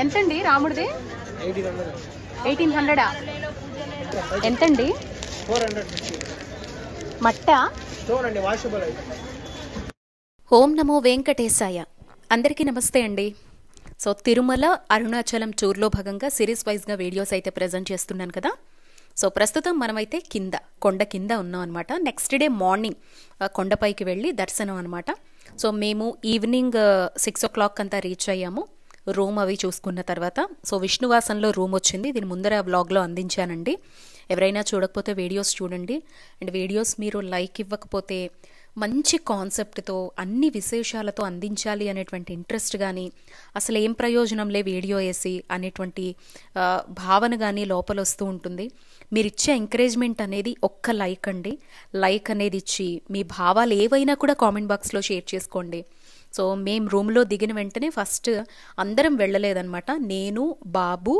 ఎంతండి రాముడిది ఎయిటీన్ హండ్రెడా ఎంతండి మట్ట హోం నమో వెంకటేశాయ అందరికీ నమస్తే అండి సో తిరుమల అరుణాచలం టూర్లో భాగంగా సిరీస్ వైజ్గా వీడియోస్ అయితే ప్రజెంట్ చేస్తున్నాను కదా సో ప్రస్తుతం మనమైతే కింద కొండ కింద ఉన్నాం అనమాట నెక్స్ట్ డే మార్నింగ్ కొండపైకి వెళ్ళి దర్శనం అనమాట సో మేము ఈవినింగ్ సిక్స్ ఓ క్లాక్ అంతా రీచ్ అయ్యాము రూమ్ అవి చూసుకున్న తర్వాత సో విష్ణువాసంలో రూమ్ వచ్చింది దీని ముందర బ్లాగ్లో అందించానండి ఎవరైనా చూడకపోతే వీడియోస్ చూడండి అండ్ వీడియోస్ మీరు లైక్ ఇవ్వకపోతే మంచి కాన్సెప్ట్తో అన్ని విశేషాలతో అందించాలి అనేటువంటి ఇంట్రెస్ట్ కానీ అసలు ఏం లే వీడియో వేసి అనేటువంటి భావన కానీ లోపల వస్తూ ఉంటుంది మీరు ఇచ్చే ఎంకరేజ్మెంట్ అనేది ఒక్క లైక్ అండి లైక్ అనేది ఇచ్చి మీ భావాలు ఏవైనా కూడా కామెంట్ బాక్స్లో షేర్ చేసుకోండి సో మేము రూమ్లో దిగిన వెంటనే ఫస్ట్ అందరం వెళ్ళలేదనమాట నేను బాబు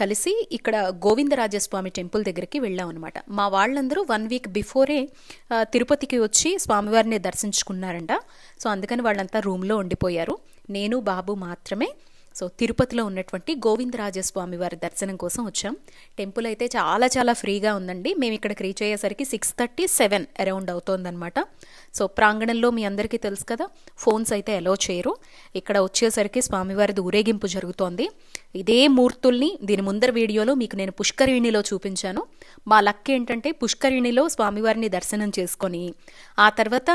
కలిసి ఇక్కడ గోవిందరాజస్వామి టెంపుల్ దగ్గరికి వెళ్ళాం అనమాట మా వాళ్ళందరూ వన్ వీక్ బిఫోరే తిరుపతికి వచ్చి స్వామివారిని దర్శించుకున్నారంట సో అందుకని వాళ్ళంతా రూమ్లో ఉండిపోయారు నేను బాబు మాత్రమే సో తిరుపతిలో ఉన్నటువంటి గోవిందరాజస్వామి వారి దర్శనం కోసం వచ్చాం టెంపుల్ అయితే చాలా చాలా ఫ్రీగా ఉందండి మేము ఇక్కడికి రీచ్ అయ్యేసరికి సిక్స్ థర్టీ సెవెన్ అరౌండ్ అవుతోందనమాట సో ప్రాంగణంలో మీ అందరికీ తెలుసు కదా ఫోన్స్ అయితే అలో చేయరు ఇక్కడ వచ్చేసరికి స్వామివారిది ఊరేగింపు జరుగుతోంది ఇదే మూర్తుల్ని దీని ముందర వీడియోలో మీకు నేను పుష్కరిణిలో చూపించాను మా లక్ ఏంటంటే పుష్కరిణిలో స్వామివారిని దర్శనం చేసుకొని ఆ తర్వాత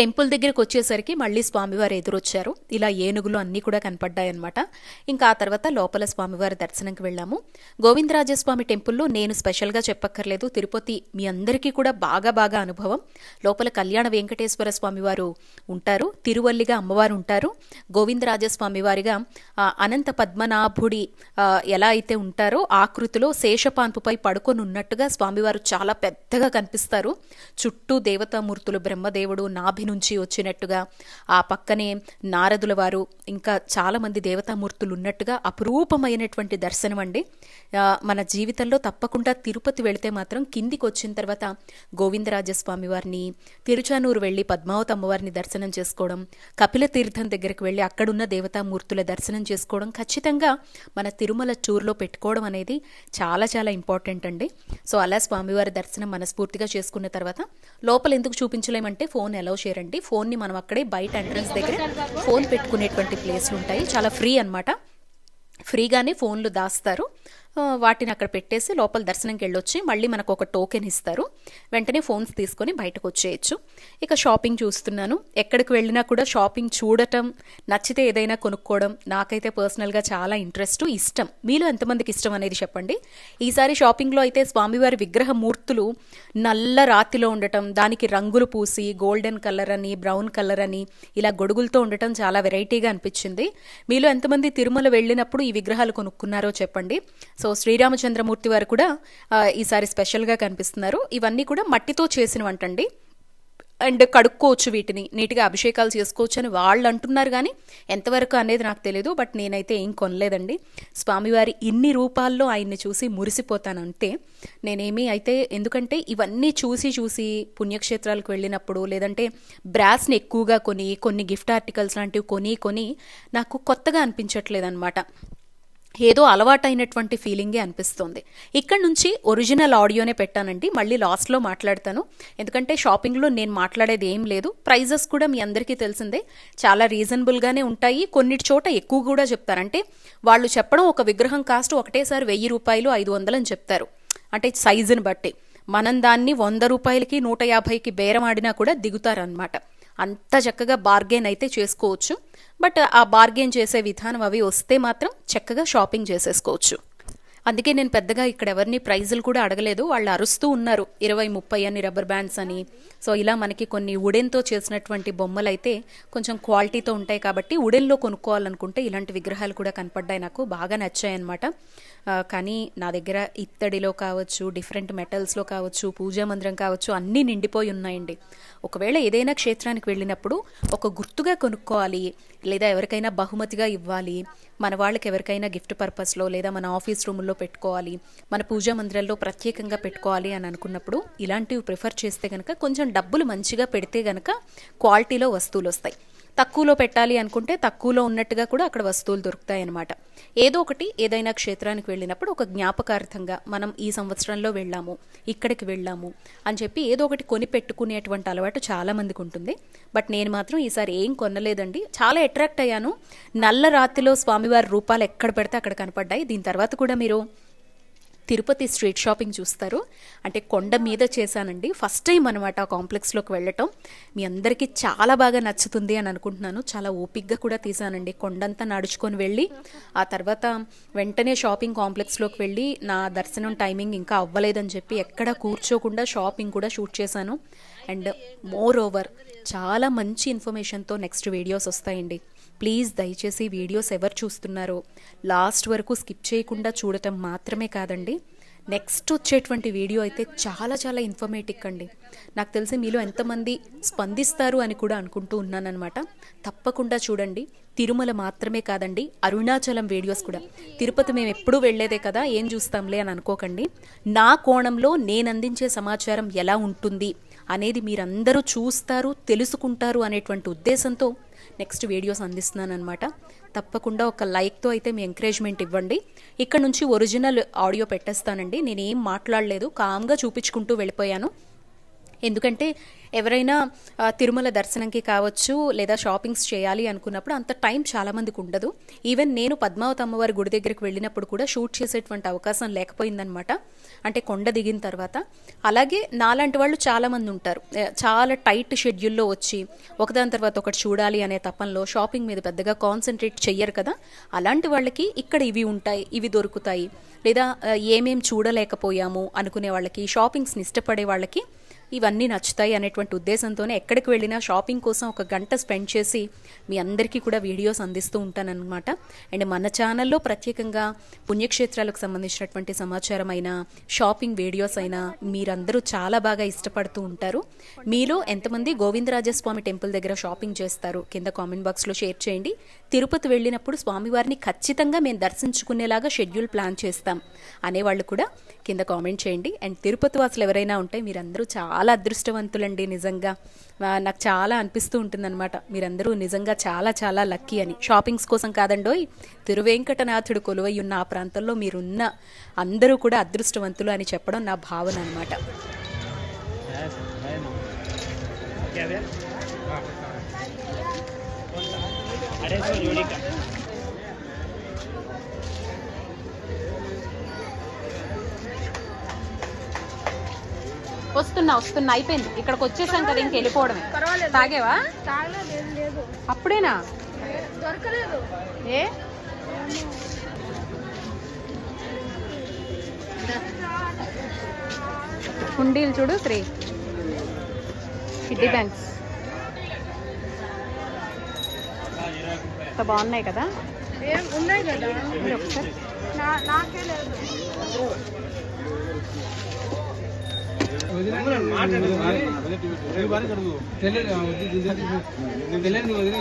టెంపుల్ దగ్గరికి వచ్చేసరికి మళ్ళీ స్వామివారు ఎదురొచ్చారు ఇలా ఏనుగులు అన్నీ కూడా కనపడ్డాయన్నమాట ఇంకా ఆ తర్వాత లోపల స్వామివారి దర్శనంకి వెళ్ళాము గోవిందరాజస్వామి టెంపుల్లో నేను స్పెషల్గా చెప్పక్కర్లేదు తిరుపతి మీ అందరికీ కూడా బాగా బాగా అనుభవం లోపల కళ్యాణ వెంకటేశ్వర స్వామివారు ఉంటారు తిరువల్లిగా అమ్మవారు ఉంటారు గోవిందరాజస్వామివారిగా అనంత పద్మనాభుడి ఎలా అయితే ఉంటారో ఆకృతిలో శేషపాన్పుపై పడుకొని ఉన్నట్టుగా స్వామివారు చాలా పెద్దగా కనిపిస్తారు చుట్టూ దేవతామూర్తులు బ్రహ్మదేవుడు నా నాభి నుంచి వచ్చినట్టుగా ఆ పక్కనే నారదుల వారు ఇంకా చాలామంది దేవతామూర్తులు ఉన్నట్టుగా అపురూపమైనటువంటి దర్శనం అండి మన జీవితంలో తప్పకుండా తిరుపతి వెళితే మాత్రం కిందికి వచ్చిన తర్వాత గోవిందరాజస్వామి వారిని తిరుచానూరు వెళ్ళి పద్మావతి అమ్మవారిని దర్శనం చేసుకోవడం కపిల తీర్థం దగ్గరికి వెళ్ళి అక్కడున్న దేవతామూర్తుల దర్శనం చేసుకోవడం ఖచ్చితంగా మన తిరుమల టూర్లో పెట్టుకోవడం అనేది చాలా చాలా ఇంపార్టెంట్ అండి సో అలా స్వామివారి దర్శనం మనస్ఫూర్తిగా చేసుకున్న తర్వాత లోపల ఎందుకు చూపించలేమంటే ఫోన్ అలౌ షేర్ ఫోన్ ఫోన్ని మనం అక్కడే బయట ఎంట్రన్స్ దగ్గర ఫోన్ పెట్టుకునేటువంటి ప్లేస్లు ఉంటాయి చాలా ఫ్రీ అనమాట ఫ్రీగానే ఫోన్లు దాస్తారు వాటిని అక్కడ పెట్టేసి లోపల దర్శనంకి వెళ్ళొచ్చి మళ్ళీ మనకు ఒక టోకెన్ ఇస్తారు వెంటనే ఫోన్స్ తీసుకొని బయటకు వచ్చేయచ్చు ఇక షాపింగ్ చూస్తున్నాను ఎక్కడికి వెళ్ళినా కూడా షాపింగ్ చూడటం నచ్చితే ఏదైనా కొనుక్కోవడం నాకైతే పర్సనల్గా చాలా ఇంట్రెస్ట్ ఇష్టం మీలో ఎంతమందికి ఇష్టం అనేది చెప్పండి ఈసారి షాపింగ్లో అయితే స్వామివారి విగ్రహ మూర్తులు నల్ల రాతిలో ఉండటం దానికి రంగులు పూసి గోల్డెన్ కలర్ అని బ్రౌన్ కలర్ అని ఇలా గొడుగులతో ఉండటం చాలా వెరైటీగా అనిపించింది మీలో ఎంతమంది తిరుమల వెళ్ళినప్పుడు ఈ విగ్రహాలు కొనుక్కున్నారో చెప్పండి సో శ్రీరామచంద్రమూర్తి వారు కూడా ఈసారి స్పెషల్గా కనిపిస్తున్నారు ఇవన్నీ ఇవన్నీ కూడా మట్టితో చేసినవంటండి అండ్ కడుక్కోవచ్చు వీటిని నీట్గా అభిషేకాలు చేసుకోవచ్చు అని వాళ్ళు అంటున్నారు కానీ ఎంతవరకు అనేది నాకు తెలియదు బట్ నేనైతే ఏం కొనలేదండి స్వామివారి ఇన్ని రూపాల్లో ఆయన్ని చూసి మురిసిపోతాను అంతే నేనేమి అయితే ఎందుకంటే ఇవన్నీ చూసి చూసి పుణ్యక్షేత్రాలకు వెళ్ళినప్పుడు లేదంటే బ్రాస్ని ఎక్కువగా కొని కొన్ని గిఫ్ట్ ఆర్టికల్స్ లాంటివి కొని కొని నాకు కొత్తగా అనిపించట్లేదు అనమాట ఏదో అలవాటైనటువంటి ఫీలింగే అనిపిస్తుంది ఇక్కడ నుంచి ఒరిజినల్ ఆడియోనే పెట్టానండి మళ్ళీ లాస్ట్లో మాట్లాడతాను ఎందుకంటే షాపింగ్లో నేను మాట్లాడేది ఏం లేదు ప్రైజెస్ కూడా మీ అందరికీ తెలిసిందే చాలా రీజనబుల్గానే ఉంటాయి కొన్నిటి చోట ఎక్కువ కూడా చెప్తారంటే వాళ్ళు చెప్పడం ఒక విగ్రహం కాస్ట్ ఒకటేసారి వెయ్యి రూపాయలు ఐదు అని చెప్తారు అంటే సైజుని బట్టి మనం దాన్ని వంద రూపాయలకి నూట యాభైకి బేరమాడినా కూడా దిగుతారనమాట అంత చక్కగా బార్గెన్ అయితే చేసుకోవచ్చు బట్ ఆ బార్గెన్ చేసే విధానం అవి వస్తే మాత్రం చక్కగా షాపింగ్ చేసేసుకోవచ్చు అందుకే నేను పెద్దగా ఇక్కడ ఎవరిని ప్రైజులు కూడా అడగలేదు వాళ్ళు అరుస్తూ ఉన్నారు ఇరవై ముప్పై అని రబ్బర్ బ్యాండ్స్ అని సో ఇలా మనకి కొన్ని ఉడెన్తో చేసినటువంటి బొమ్మలు అయితే కొంచెం క్వాలిటీతో ఉంటాయి కాబట్టి ఉడెన్లో కొనుక్కోవాలనుకుంటే ఇలాంటి విగ్రహాలు కూడా కనపడ్డాయి నాకు బాగా నచ్చాయి అనమాట కానీ నా దగ్గర ఇత్తడిలో కావచ్చు డిఫరెంట్ మెటల్స్లో కావచ్చు పూజా మందిరం కావచ్చు అన్నీ నిండిపోయి ఉన్నాయండి ఒకవేళ ఏదైనా క్షేత్రానికి వెళ్ళినప్పుడు ఒక గుర్తుగా కొనుక్కోవాలి లేదా ఎవరికైనా బహుమతిగా ఇవ్వాలి మన వాళ్ళకి ఎవరికైనా గిఫ్ట్ పర్పస్లో లేదా మన ఆఫీస్ రూమ్లో మందిరాల్లో పెట్టుకోవాలి మన పూజా మందిరాల్లో ప్రత్యేకంగా పెట్టుకోవాలి అని అనుకున్నప్పుడు ఇలాంటివి ప్రిఫర్ చేస్తే కనుక కొంచెం డబ్బులు మంచిగా పెడితే కనుక క్వాలిటీలో వస్తువులు వస్తాయి తక్కువలో పెట్టాలి అనుకుంటే తక్కువలో ఉన్నట్టుగా కూడా అక్కడ వస్తువులు దొరుకుతాయి అన్నమాట ఏదో ఒకటి ఏదైనా క్షేత్రానికి వెళ్ళినప్పుడు ఒక జ్ఞాపకార్థంగా మనం ఈ సంవత్సరంలో వెళ్ళాము ఇక్కడికి వెళ్ళాము అని చెప్పి ఏదో ఒకటి కొని పెట్టుకునేటువంటి అలవాటు చాలా మందికి ఉంటుంది బట్ నేను మాత్రం ఈసారి ఏం కొనలేదండి చాలా అట్రాక్ట్ అయ్యాను నల్ల రాత్రిలో స్వామివారి రూపాలు ఎక్కడ పెడితే అక్కడ కనపడ్డాయి దీని తర్వాత కూడా మీరు తిరుపతి స్ట్రీట్ షాపింగ్ చూస్తారు అంటే కొండ మీద చేశానండి ఫస్ట్ టైం అనమాట ఆ కాంప్లెక్స్లోకి వెళ్ళటం మీ అందరికీ చాలా బాగా నచ్చుతుంది అని అనుకుంటున్నాను చాలా ఓపిక్గా కూడా తీసానండి కొండంతా నడుచుకొని వెళ్ళి ఆ తర్వాత వెంటనే షాపింగ్ కాంప్లెక్స్లోకి వెళ్ళి నా దర్శనం టైమింగ్ ఇంకా అవ్వలేదని చెప్పి ఎక్కడ కూర్చోకుండా షాపింగ్ కూడా షూట్ చేశాను అండ్ మోర్ ఓవర్ చాలా మంచి ఇన్ఫర్మేషన్తో నెక్స్ట్ వీడియోస్ వస్తాయండి ప్లీజ్ దయచేసి వీడియోస్ ఎవరు చూస్తున్నారో లాస్ట్ వరకు స్కిప్ చేయకుండా చూడటం మాత్రమే కాదండి నెక్స్ట్ వచ్చేటువంటి వీడియో అయితే చాలా చాలా ఇన్ఫర్మేటివ్ అండి నాకు తెలిసి మీలో ఎంతమంది స్పందిస్తారు అని కూడా అనుకుంటూ ఉన్నానన్నమాట తప్పకుండా చూడండి తిరుమల మాత్రమే కాదండి అరుణాచలం వీడియోస్ కూడా తిరుపతి మేము ఎప్పుడూ వెళ్లేదే కదా ఏం చూస్తాంలే అని అనుకోకండి నా కోణంలో నేను అందించే సమాచారం ఎలా ఉంటుంది అనేది మీరందరూ చూస్తారు తెలుసుకుంటారు అనేటువంటి ఉద్దేశంతో నెక్స్ట్ వీడియోస్ అందిస్తున్నాను అనమాట తప్పకుండా ఒక లైక్తో అయితే మీ ఎంకరేజ్మెంట్ ఇవ్వండి ఇక్కడ నుంచి ఒరిజినల్ ఆడియో పెట్టేస్తానండి నేను ఏం మాట్లాడలేదు కామ్గా చూపించుకుంటూ వెళ్ళిపోయాను ఎందుకంటే ఎవరైనా తిరుమల దర్శనంకి కావచ్చు లేదా షాపింగ్స్ చేయాలి అనుకున్నప్పుడు అంత టైం చాలామందికి ఉండదు ఈవెన్ నేను పద్మావతి అమ్మవారి గుడి దగ్గరికి వెళ్ళినప్పుడు కూడా షూట్ చేసేటువంటి అవకాశం లేకపోయిందనమాట అంటే కొండ దిగిన తర్వాత అలాగే నాలాంటి వాళ్ళు చాలామంది ఉంటారు చాలా టైట్ షెడ్యూల్లో వచ్చి ఒకదాని తర్వాత ఒకటి చూడాలి అనే తపంలో షాపింగ్ మీద పెద్దగా కాన్సన్ట్రేట్ చెయ్యరు కదా అలాంటి వాళ్ళకి ఇక్కడ ఇవి ఉంటాయి ఇవి దొరుకుతాయి లేదా ఏమేం చూడలేకపోయాము అనుకునే వాళ్ళకి షాపింగ్స్ని ఇష్టపడే వాళ్ళకి ఇవన్నీ నచ్చుతాయి అనేటువంటి ఉద్దేశంతోనే ఎక్కడికి వెళ్ళినా షాపింగ్ కోసం ఒక గంట స్పెండ్ చేసి మీ అందరికీ కూడా వీడియోస్ అందిస్తూ ఉంటానన్నమాట అండ్ మన ఛానల్లో ప్రత్యేకంగా పుణ్యక్షేత్రాలకు సంబంధించినటువంటి సమాచారం అయినా షాపింగ్ వీడియోస్ అయినా మీరందరూ చాలా బాగా ఇష్టపడుతూ ఉంటారు మీలో ఎంతమంది గోవిందరాజస్వామి టెంపుల్ దగ్గర షాపింగ్ చేస్తారు కింద కామెంట్ బాక్స్లో షేర్ చేయండి తిరుపతి వెళ్ళినప్పుడు స్వామివారిని ఖచ్చితంగా మేము దర్శించుకునేలాగా షెడ్యూల్ ప్లాన్ చేస్తాం అనేవాళ్ళు కూడా కింద కామెంట్ చేయండి అండ్ తిరుపతి వాసులు ఎవరైనా ఉంటే మీరందరూ చాలా అదృష్టవంతులండి నిజంగా నాకు చాలా అనిపిస్తూ ఉంటుందన్నమాట మీరందరూ నిజంగా చాలా చాలా లక్కీ అని షాపింగ్స్ కోసం కాదండోయ్ తిరువెంకటనాథుడు కొలువై ఉన్న ఆ ప్రాంతంలో మీరున్న అందరూ కూడా అదృష్టవంతులు అని చెప్పడం నా భావన అనమాట వస్తున్నా వస్తున్నా అయిపోయింది ఇక్కడికి వచ్చేసాం కదా ఇంక వెళ్ళిపోవడమే తాగేవా అప్పుడేనా ఏ హుండీలు చూడు త్రీ సిటీ బ్యాంక్స్ అంత బాగున్నాయి కదా ఉన్నాయి కదా ఒకసారి డబ్బులు కొన్ని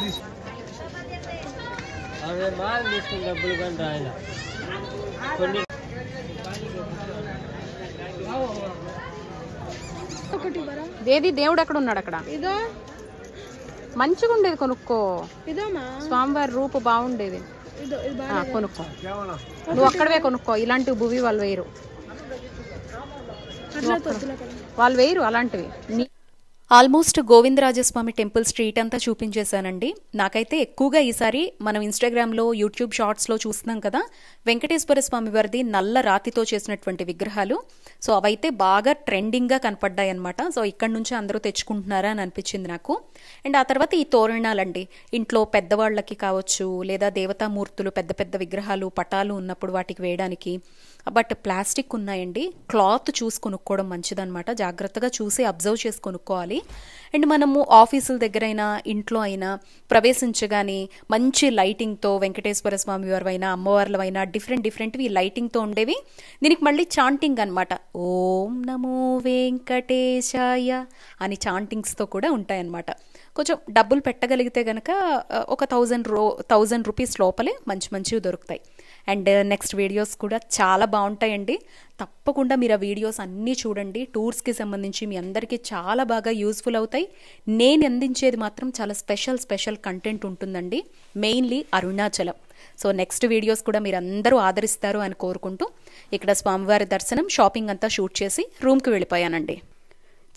దేది దేవుడు అక్కడ ఉన్నాడు అక్కడ ఇదో మంచిగా ఉండేది కొనుక్కో స్వామివారి రూపు బాగుండేది కొనుక్కో నువ్వు అక్కడవే కొనుక్కో ఇలాంటి భూమి వాళ్ళు వేయరు వాళ్ళు వేయరు అలాంటివి ఆల్మోస్ట్ గోవిందరాజస్వామి టెంపుల్ స్ట్రీట్ అంతా చూపించేశానండి నాకైతే ఎక్కువగా ఈసారి మనం ఇన్స్టాగ్రామ్లో యూట్యూబ్ షార్ట్స్లో చూస్తున్నాం కదా వెంకటేశ్వర స్వామి వారిది నల్ల రాతితో చేసినటువంటి విగ్రహాలు సో అవైతే బాగా ట్రెండింగ్గా కనపడ్డాయి అనమాట సో ఇక్కడ నుంచి అందరూ తెచ్చుకుంటున్నారా అని అనిపించింది నాకు అండ్ ఆ తర్వాత ఈ తోరణాలండి ఇంట్లో పెద్దవాళ్ళకి కావచ్చు లేదా దేవతామూర్తులు పెద్ద పెద్ద విగ్రహాలు పటాలు ఉన్నప్పుడు వాటికి వేయడానికి బట్ ప్లాస్టిక్ ఉన్నాయండి క్లాత్ చూసి కొనుక్కోవడం మంచిదన్నమాట జాగ్రత్తగా చూసి అబ్జర్వ్ చేసి కొనుక్కోవాలి ఉండాలి అండ్ మనము ఆఫీసుల దగ్గరైనా ఇంట్లో అయినా ప్రవేశించగానే మంచి లైటింగ్తో వెంకటేశ్వర స్వామి వారివైనా అమ్మవార్లవైనా డిఫరెంట్ డిఫరెంట్వి లైటింగ్తో ఉండేవి దీనికి మళ్ళీ చాంటింగ్ అనమాట ఓం నమో వెంకటేశాయ అని చాంటింగ్స్తో కూడా ఉంటాయన్నమాట కొంచెం డబ్బులు పెట్టగలిగితే గనక ఒక థౌజండ్ రో థౌజండ్ రూపీస్ లోపలే మంచి మంచివి దొరుకుతాయి అండ్ నెక్స్ట్ వీడియోస్ కూడా చాలా బాగుంటాయండి తప్పకుండా మీరు ఆ వీడియోస్ అన్నీ చూడండి టూర్స్కి సంబంధించి మీ అందరికీ చాలా బాగా యూస్ఫుల్ అవుతాయి నేను అందించేది మాత్రం చాలా స్పెషల్ స్పెషల్ కంటెంట్ ఉంటుందండి mainly Arunachalam so next videos కూడా మీరు అందరూ ఆదరిస్తారు అని కోరుకుంటూ ఇక్కడ స్వామివారి దర్శనం షాపింగ్ అంతా షూట్ చేసి రూమ్కి వెళ్ళిపోయానండి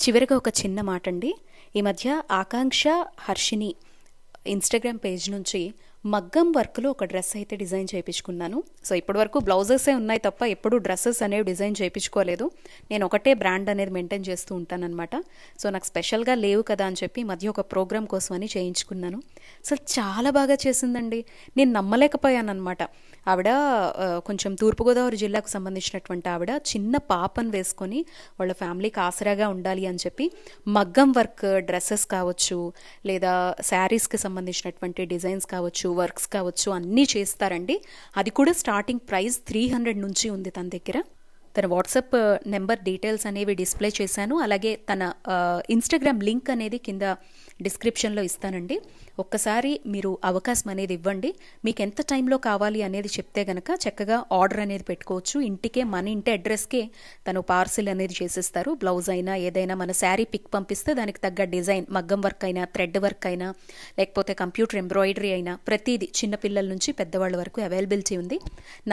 చివరిగా ఒక చిన్న మాట అండి ఈ మధ్య ఆకాంక్ష హర్షిని ఇన్స్టాగ్రామ్ పేజ్ నుంచి మగ్గం వర్క్లో ఒక డ్రెస్ అయితే డిజైన్ చేయించుకున్నాను సో ఇప్పటివరకు బ్లౌజెసే ఉన్నాయి తప్ప ఎప్పుడు డ్రెస్సెస్ అనేవి డిజైన్ చేయించుకోలేదు నేను ఒకటే బ్రాండ్ అనేది మెయింటైన్ చేస్తూ ఉంటానన్నమాట సో నాకు స్పెషల్గా లేవు కదా అని చెప్పి మధ్య ఒక ప్రోగ్రామ్ కోసం అని చేయించుకున్నాను సో చాలా బాగా చేసిందండి నేను నమ్మలేకపోయాను అనమాట ఆవిడ కొంచెం తూర్పుగోదావరి జిల్లాకు సంబంధించినటువంటి ఆవిడ చిన్న పాపను వేసుకొని వాళ్ళ ఫ్యామిలీకి ఆసరాగా ఉండాలి అని చెప్పి మగ్గం వర్క్ డ్రెస్సెస్ కావచ్చు లేదా శారీస్కి సంబంధించినటువంటి డిజైన్స్ కావచ్చు వర్క్స్ కావచ్చు అన్నీ చేస్తారండి అది కూడా స్టార్టింగ్ ప్రైస్ త్రీ హండ్రెడ్ నుంచి ఉంది తన దగ్గర తన వాట్సాప్ నెంబర్ డీటెయిల్స్ అనేవి డిస్ప్లే చేశాను అలాగే తన ఇన్స్టాగ్రామ్ లింక్ అనేది కింద డిస్క్రిప్షన్లో ఇస్తానండి ఒక్కసారి మీరు అవకాశం అనేది ఇవ్వండి మీకు ఎంత టైంలో కావాలి అనేది చెప్తే గనక చక్కగా ఆర్డర్ అనేది పెట్టుకోవచ్చు ఇంటికే మన ఇంటి అడ్రస్కే తను పార్సిల్ అనేది చేసేస్తారు బ్లౌజ్ అయినా ఏదైనా మన శారీ పిక్ పంపిస్తే దానికి తగ్గ డిజైన్ మగ్గం వర్క్ అయినా థ్రెడ్ వర్క్ అయినా లేకపోతే కంప్యూటర్ ఎంబ్రాయిడరీ అయినా ప్రతిదీ చిన్నపిల్లల నుంచి పెద్దవాళ్ళ వరకు అవైలబిలిటీ ఉంది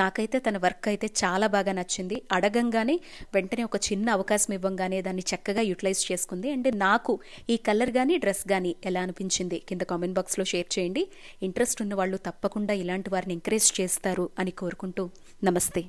నాకైతే తన వర్క్ అయితే చాలా బాగా నచ్చింది అడగంగానే వెంటనే ఒక చిన్న అవకాశం ఇవ్వంగానే దాన్ని చక్కగా యూటిలైజ్ చేసుకుంది అండ్ నాకు ఈ కలర్ కానీ డ్రెస్ కానీ అని ఎలా అనిపించింది కింద కామెంట్ బాక్స్లో షేర్ చేయండి ఇంట్రెస్ట్ ఉన్న వాళ్ళు తప్పకుండా ఇలాంటి వారిని ఎంకరేజ్ చేస్తారు అని కోరుకుంటూ నమస్తే